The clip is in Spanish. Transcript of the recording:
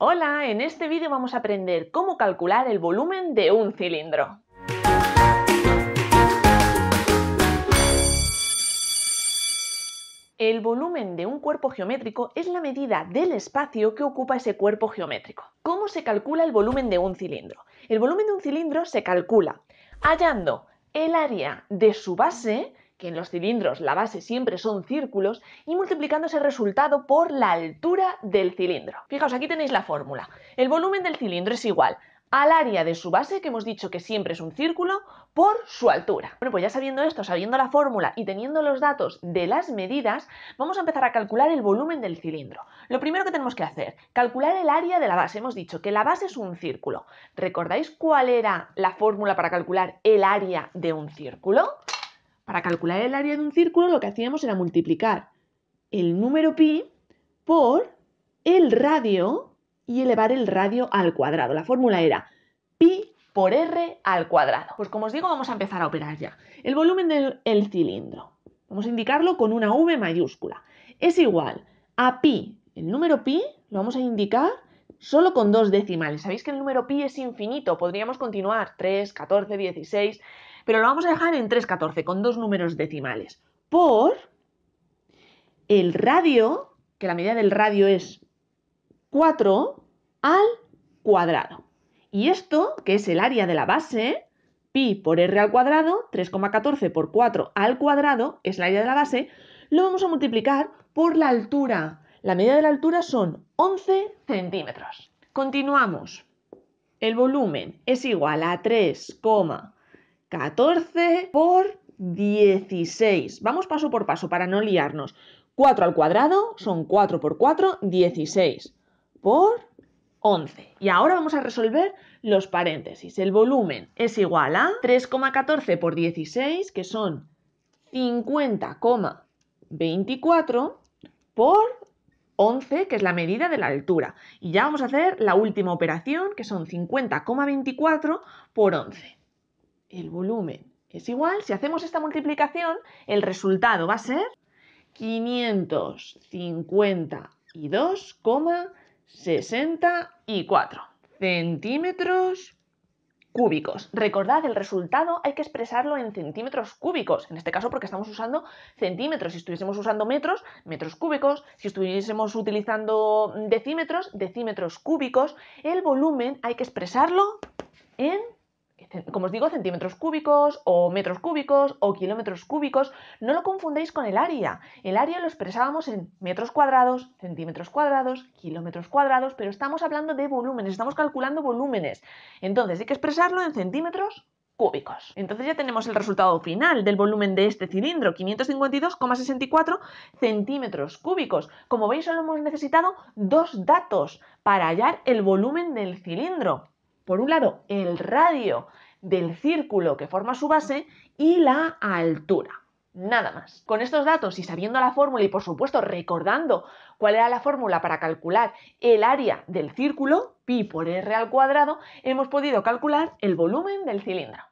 Hola, en este vídeo vamos a aprender cómo calcular el volumen de un cilindro. El volumen de un cuerpo geométrico es la medida del espacio que ocupa ese cuerpo geométrico. ¿Cómo se calcula el volumen de un cilindro? El volumen de un cilindro se calcula hallando el área de su base que en los cilindros la base siempre son círculos, y multiplicando ese resultado por la altura del cilindro. Fijaos, aquí tenéis la fórmula. El volumen del cilindro es igual al área de su base, que hemos dicho que siempre es un círculo, por su altura. Bueno, pues ya sabiendo esto, sabiendo la fórmula y teniendo los datos de las medidas, vamos a empezar a calcular el volumen del cilindro. Lo primero que tenemos que hacer, calcular el área de la base. Hemos dicho que la base es un círculo. ¿Recordáis cuál era la fórmula para calcular el área de un círculo? Para calcular el área de un círculo lo que hacíamos era multiplicar el número pi por el radio y elevar el radio al cuadrado. La fórmula era pi por r al cuadrado. Pues como os digo, vamos a empezar a operar ya. El volumen del cilindro, vamos a indicarlo con una V mayúscula, es igual a pi. El número pi lo vamos a indicar solo con dos decimales. Sabéis que el número pi es infinito, podríamos continuar 3, 14, 16, pero lo vamos a dejar en 3,14 con dos números decimales por el radio, que la medida del radio es 4 al cuadrado. Y esto, que es el área de la base, pi por r al cuadrado, 3,14 por 4 al cuadrado, es el área de la base, lo vamos a multiplicar por la altura. La medida de la altura son 11 centímetros. Continuamos. El volumen es igual a 3,14 14 por 16. Vamos paso por paso para no liarnos. 4 al cuadrado son 4 por 4, 16 por 11. Y ahora vamos a resolver los paréntesis. El volumen es igual a 3,14 por 16, que son 50,24 por 11, que es la medida de la altura. Y ya vamos a hacer la última operación, que son 50,24 por 11 el volumen es igual, si hacemos esta multiplicación, el resultado va a ser 552,64 centímetros cúbicos. Recordad, el resultado hay que expresarlo en centímetros cúbicos, en este caso porque estamos usando centímetros. Si estuviésemos usando metros, metros cúbicos. Si estuviésemos utilizando decímetros, decímetros cúbicos. El volumen hay que expresarlo en como os digo, centímetros cúbicos o metros cúbicos o kilómetros cúbicos, no lo confundéis con el área. El área lo expresábamos en metros cuadrados, centímetros cuadrados, kilómetros cuadrados, pero estamos hablando de volúmenes, estamos calculando volúmenes. Entonces hay que expresarlo en centímetros cúbicos. Entonces ya tenemos el resultado final del volumen de este cilindro, 552,64 centímetros cúbicos. Como veis, solo hemos necesitado dos datos para hallar el volumen del cilindro por un lado, el radio del círculo que forma su base y la altura. Nada más. Con estos datos y sabiendo la fórmula y por supuesto recordando cuál era la fórmula para calcular el área del círculo, pi por r al cuadrado, hemos podido calcular el volumen del cilindro.